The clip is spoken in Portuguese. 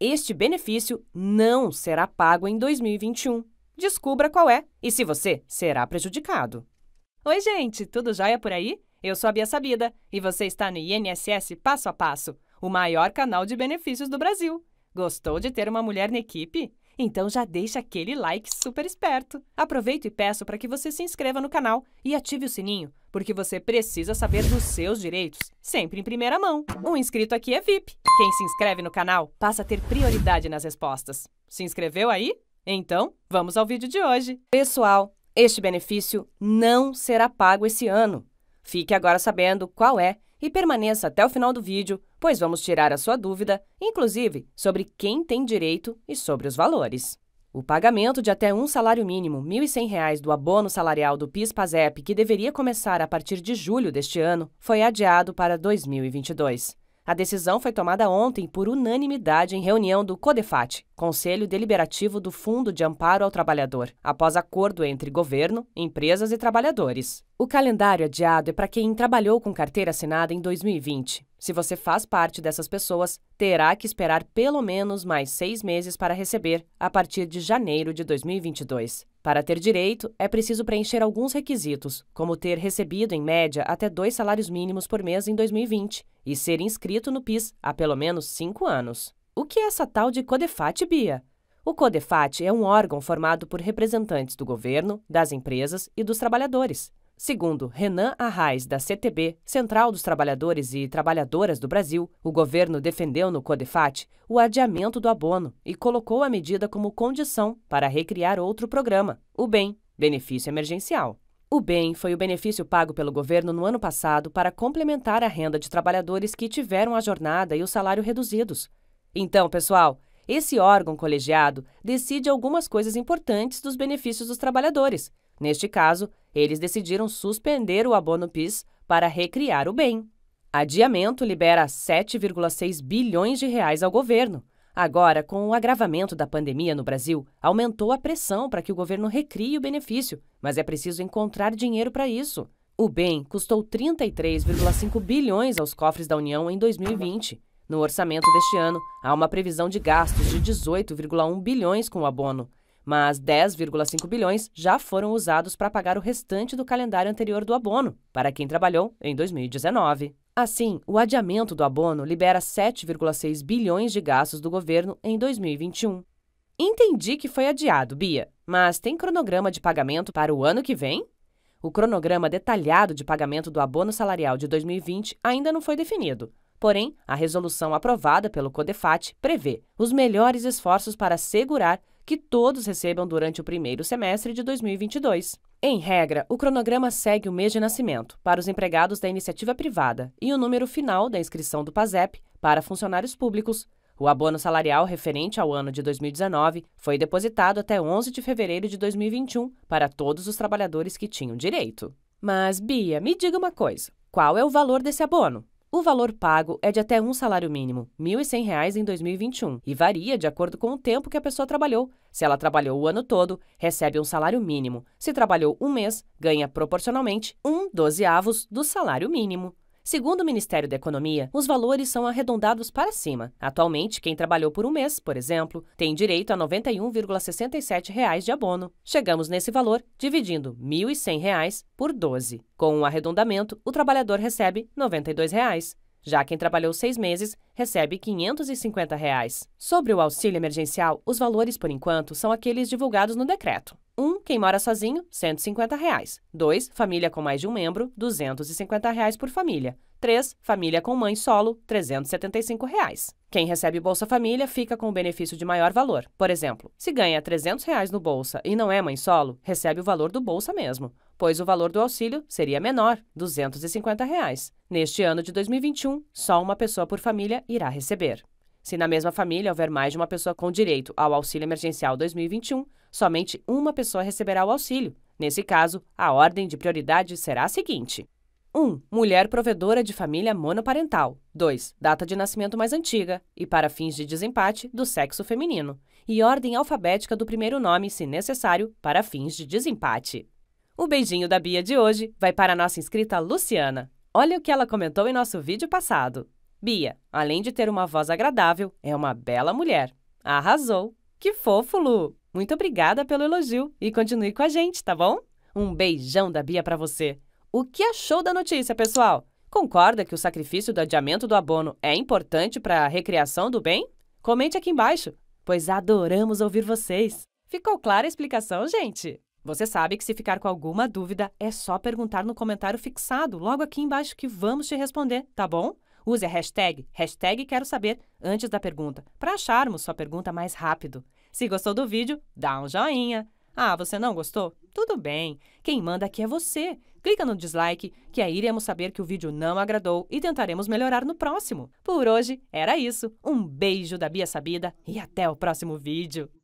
Este benefício não será pago em 2021. Descubra qual é e se você será prejudicado. Oi, gente, tudo jóia por aí? Eu sou a Bia Sabida e você está no INSS Passo a Passo, o maior canal de benefícios do Brasil. Gostou de ter uma mulher na equipe? Então já deixa aquele like super esperto. Aproveito e peço para que você se inscreva no canal e ative o sininho, porque você precisa saber dos seus direitos, sempre em primeira mão. Um inscrito aqui é VIP. Quem se inscreve no canal passa a ter prioridade nas respostas. Se inscreveu aí? Então, vamos ao vídeo de hoje. Pessoal, este benefício não será pago esse ano. Fique agora sabendo qual é e permaneça até o final do vídeo, pois vamos tirar a sua dúvida, inclusive sobre quem tem direito e sobre os valores. O pagamento de até um salário mínimo, R$ 1.100, do abono salarial do PIS-PASEP, que deveria começar a partir de julho deste ano, foi adiado para 2022. A decisão foi tomada ontem por unanimidade em reunião do CODEFAT, Conselho Deliberativo do Fundo de Amparo ao Trabalhador, após acordo entre governo, empresas e trabalhadores. O calendário adiado é para quem trabalhou com carteira assinada em 2020. Se você faz parte dessas pessoas, terá que esperar pelo menos mais seis meses para receber, a partir de janeiro de 2022. Para ter direito, é preciso preencher alguns requisitos, como ter recebido, em média, até dois salários mínimos por mês em 2020 e ser inscrito no PIS há pelo menos cinco anos. O que é essa tal de CODEFAT, Bia? O CODEFAT é um órgão formado por representantes do governo, das empresas e dos trabalhadores. Segundo Renan Arraes, da CTB, Central dos Trabalhadores e Trabalhadoras do Brasil, o governo defendeu no CODEFAT o adiamento do abono e colocou a medida como condição para recriar outro programa, o BEM, Benefício Emergencial. O bem foi o benefício pago pelo governo no ano passado para complementar a renda de trabalhadores que tiveram a jornada e o salário reduzidos. Então, pessoal, esse órgão colegiado decide algumas coisas importantes dos benefícios dos trabalhadores. Neste caso, eles decidiram suspender o abono PIS para recriar o bem. Adiamento libera 7,6 bilhões de reais ao governo. Agora, com o agravamento da pandemia no Brasil, aumentou a pressão para que o governo recrie o benefício, mas é preciso encontrar dinheiro para isso. O bem custou 33,5 bilhões aos cofres da União em 2020. No orçamento deste ano, há uma previsão de gastos de 18,1 bilhões com o abono, mas 10,5 bilhões já foram usados para pagar o restante do calendário anterior do abono, para quem trabalhou em 2019. Assim, o adiamento do abono libera 7,6 bilhões de gastos do governo em 2021. Entendi que foi adiado, Bia, mas tem cronograma de pagamento para o ano que vem? O cronograma detalhado de pagamento do abono salarial de 2020 ainda não foi definido. Porém, a resolução aprovada pelo CODEFAT prevê os melhores esforços para assegurar que todos recebam durante o primeiro semestre de 2022. Em regra, o cronograma segue o mês de nascimento para os empregados da iniciativa privada e o número final da inscrição do PASEP para funcionários públicos. O abono salarial referente ao ano de 2019 foi depositado até 11 de fevereiro de 2021 para todos os trabalhadores que tinham direito. Mas, Bia, me diga uma coisa: qual é o valor desse abono? O valor pago é de até um salário mínimo, R$ 1.100 em 2021, e varia de acordo com o tempo que a pessoa trabalhou. Se ela trabalhou o ano todo, recebe um salário mínimo. Se trabalhou um mês, ganha proporcionalmente um dozeavos do salário mínimo. Segundo o Ministério da Economia, os valores são arredondados para cima. Atualmente, quem trabalhou por um mês, por exemplo, tem direito a R$ 91,67 de abono. Chegamos nesse valor dividindo R$ 1.100 por 12. Com o um arredondamento, o trabalhador recebe R$ 92. Reais. Já quem trabalhou seis meses recebe R$ 550. Reais. Sobre o auxílio emergencial, os valores, por enquanto, são aqueles divulgados no decreto. 1. Um, quem mora sozinho, R$ 150. Reais. 2. Família com mais de um membro, R$ 250 reais por família. 3. Família com mãe solo, R$ 375. Reais. Quem recebe Bolsa Família fica com o benefício de maior valor. Por exemplo, se ganha R$ 300 reais no Bolsa e não é mãe solo, recebe o valor do Bolsa mesmo, pois o valor do auxílio seria menor, R$ 250. Reais. Neste ano de 2021, só uma pessoa por família irá receber. Se na mesma família houver mais de uma pessoa com direito ao auxílio emergencial 2021, somente uma pessoa receberá o auxílio. Nesse caso, a ordem de prioridade será a seguinte: 1. Mulher provedora de família monoparental. 2. Data de nascimento mais antiga e, para fins de desempate, do sexo feminino. E ordem alfabética do primeiro nome, se necessário, para fins de desempate. O beijinho da Bia de hoje vai para a nossa inscrita Luciana. Olha o que ela comentou em nosso vídeo passado. Bia, além de ter uma voz agradável, é uma bela mulher. Arrasou! Que fofo, Lu! Muito obrigada pelo elogio e continue com a gente, tá bom? Um beijão da Bia para você. O que achou da notícia, pessoal? Concorda que o sacrifício do adiamento do abono é importante para a recriação do bem? Comente aqui embaixo, pois adoramos ouvir vocês. Ficou clara a explicação, gente? Você sabe que se ficar com alguma dúvida, é só perguntar no comentário fixado logo aqui embaixo que vamos te responder, tá bom? Use a hashtag, hashtag quero saber antes da pergunta, para acharmos sua pergunta mais rápido. Se gostou do vídeo, dá um joinha. Ah, você não gostou? Tudo bem. Quem manda aqui é você. Clica no dislike, que aí iremos saber que o vídeo não agradou e tentaremos melhorar no próximo. Por hoje, era isso. Um beijo da Bia Sabida e até o próximo vídeo.